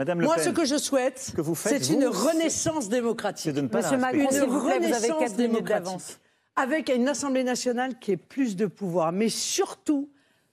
Madame Moi, ce que je souhaite, c'est une renaissance démocratique. Monsieur Macron, une renaissance démocratique. Avec une Assemblée nationale qui ait plus de pouvoir, mais surtout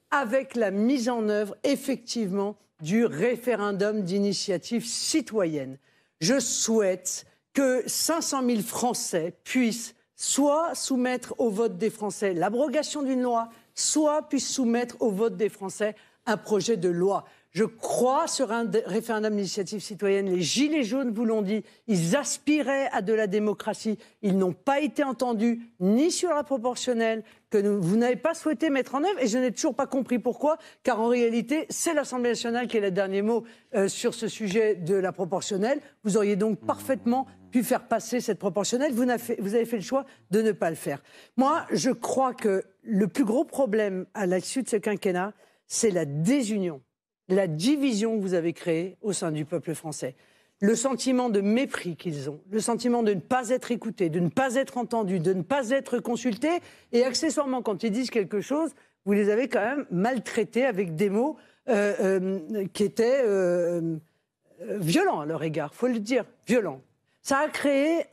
avec la mise en œuvre, effectivement, du référendum d'initiative citoyenne. Je souhaite que 500 000 Français puissent soit soumettre au vote des Français l'abrogation d'une loi, soit puissent soumettre au vote des Français un projet de loi. Je crois sur un référendum d'initiative citoyenne. Les Gilets jaunes vous l'ont dit, ils aspiraient à de la démocratie. Ils n'ont pas été entendus ni sur la proportionnelle que vous n'avez pas souhaité mettre en œuvre. Et je n'ai toujours pas compris pourquoi, car en réalité, c'est l'Assemblée nationale qui est le dernier mot euh, sur ce sujet de la proportionnelle. Vous auriez donc parfaitement pu faire passer cette proportionnelle. Vous, avez fait le choix de ne pas le faire. Moi, je crois que le plus gros problème à l'issue de ce quinquennat, c'est la désunion, la division que vous avez créée au sein du peuple français. Le sentiment de mépris qu'ils ont, le sentiment de ne pas être écoutés, de ne pas être entendus, de ne pas être consultés. Et accessoirement, quand ils disent quelque chose, vous les avez quand même maltraités avec des mots euh, euh, qui étaient euh, violents à leur égard, faut le dire, violents. Ça a créé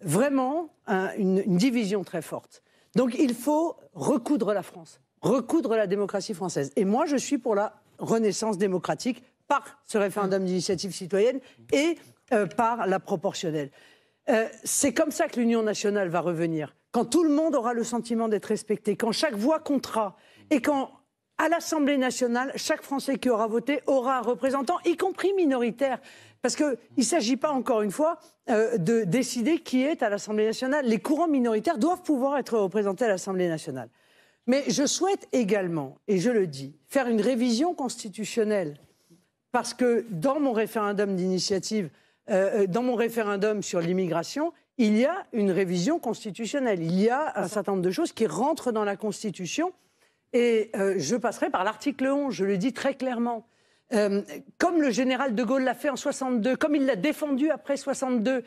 vraiment une division très forte. Donc il faut recoudre la France recoudre la démocratie française. Et moi, je suis pour la renaissance démocratique par ce référendum d'initiative citoyenne et euh, par la proportionnelle. Euh, c'est comme ça que l'Union nationale va revenir. Quand tout le monde aura le sentiment d'être respecté, quand chaque voix comptera et quand à l'Assemblée nationale, chaque Français qui aura voté aura un représentant, y compris minoritaire. Parce qu'il ne s'agit pas, encore une fois, euh, de décider qui est à l'Assemblée nationale. Les courants minoritaires doivent pouvoir être représentés à l'Assemblée nationale. Mais je souhaite également, et je le dis, faire une révision constitutionnelle. Parce que dans mon référendum d'initiative, euh, euh, dans mon référendum sur l'immigration, il y a une révision constitutionnelle. Il y a un certain nombre de choses qui rentrent dans la Constitution. Et euh, je passerai par l'article 11, je le dis très clairement. comme le général de Gaulle l'a fait en 62, comme il l'a défendu après 62,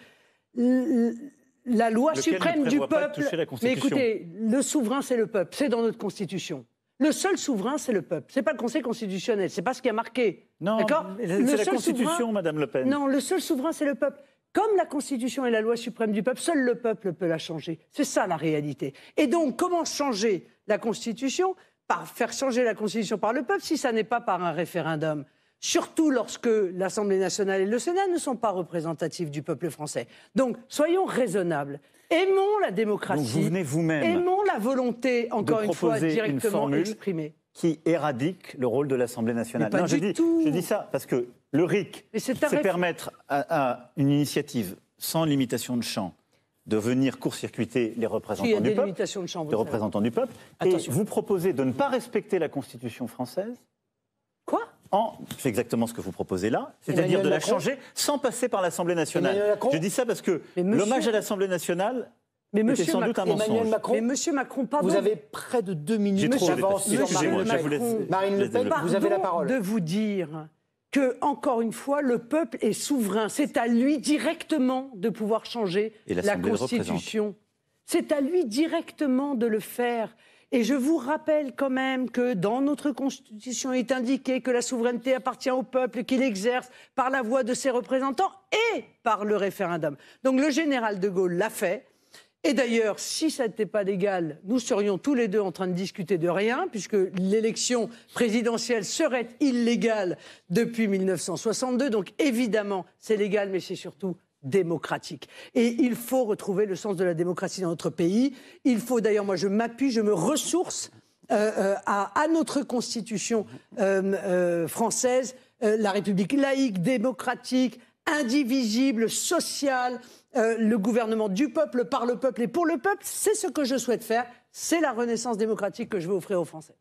la loi suprême du peuple. Mais écoutez, le souverain, c'est le peuple. C'est dans notre Constitution. Le seul souverain, c'est le peuple. C'est pas le Conseil constitutionnel. C'est pas ce qui a marqué. Non, c'est la Constitution, Madame Le Pen. Non, le seul souverain, c'est le peuple. Comme la Constitution est la loi suprême du peuple, seul le peuple peut la changer. C'est ça la réalité. Et donc, comment changer la Constitution Par faire changer la Constitution par le peuple si ça n'est pas par un référendum surtout lorsque l'Assemblée nationale et le Sénat ne sont pas représentatifs du peuple français. Donc, soyons raisonnables. Aimons la démocratie. Aimons la volonté, encore une fois, directement exprimée. Qui éradique le rôle de l'Assemblée nationale. je, dis, ça parce que le RIC, c'est permettre à, une initiative sans limitation de champ, de venir court-circuiter les représentants du peuple, de les représentants du peuple, et vous proposez de ne pas respecter la Constitution française. Quoi c'est exactement ce que vous proposez là, c'est-à-dire de la changer sans passer par l'Assemblée nationale. Je dis ça parce que l'hommage à l'Assemblée nationale mais sans doute un Emmanuel mais monsieur Macron, pardon. Vous avez près de deux minutes d'avance sur Laisse, Marine Le Pen, vous avez la parole. de vous dire que, encore une fois, le peuple est souverain. C'est à lui directement de pouvoir changer la Constitution. C'est à lui directement de le faire. Et je vous rappelle quand même que dans notre Constitution, est indiqué que la souveraineté appartient au peuple qu'il exerce par la voix de ses représentants et par le référendum. Donc le général de Gaulle l'a fait. Et d'ailleurs, si ça n'était pas légal, nous serions tous les deux en train de discuter de rien, puisque l'élection présidentielle serait illégale depuis 1962. Donc évidemment, c'est légal, mais c'est surtout démocratique. Et il faut retrouver le sens de la démocratie dans notre pays. Il faut d'ailleurs, moi je m'appuie, je me ressource euh, euh, à, notre constitution euh, française, la République laïque, démocratique, indivisible, sociale, le gouvernement du peuple, par le peuple et pour le peuple. C'est ce que je souhaite faire. C'est la renaissance démocratique que je veux offrir aux Français.